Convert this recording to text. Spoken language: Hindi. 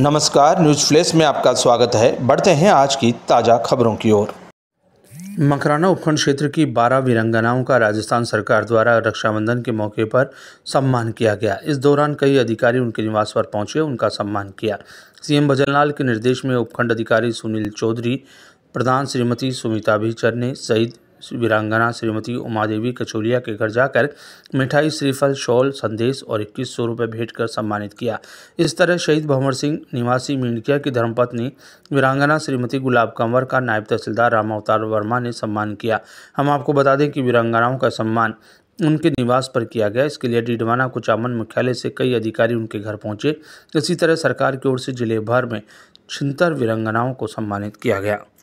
नमस्कार न्यूज फ्लैश में आपका स्वागत है बढ़ते हैं आज की ताज़ा खबरों की ओर मकराना उपखंड क्षेत्र की बारह वीरंगनाओं का राजस्थान सरकार द्वारा रक्षाबंधन के मौके पर सम्मान किया गया इस दौरान कई अधिकारी उनके निवास पर पहुंचे उनका सम्मान किया सीएम भजनलाल के निर्देश में उपखंड अधिकारी सुनील चौधरी प्रधान श्रीमती सुमिता भीचर ने सहित वीरांगना श्रीमती उमा देवी कचोलिया के घर जाकर मिठाई श्रीफल शॉल संदेश और इक्कीस सौ रुपये भेंट कर सम्मानित किया इस तरह शहीद भंवर सिंह निवासी मीणकिया की धर्मपत्नी वीरांगना श्रीमती गुलाब कंवर का नायब तहसीलदार राम अवतार वर्मा ने सम्मान किया हम आपको बता दें कि वीरांगनाओं का सम्मान उनके निवास पर किया गया इसके लिए डीडवाना कुचामन मुख्यालय से कई अधिकारी उनके घर पहुंचे इसी तरह सरकार की ओर से जिले भर में छिंतर वीरांगनाओं को सम्मानित किया गया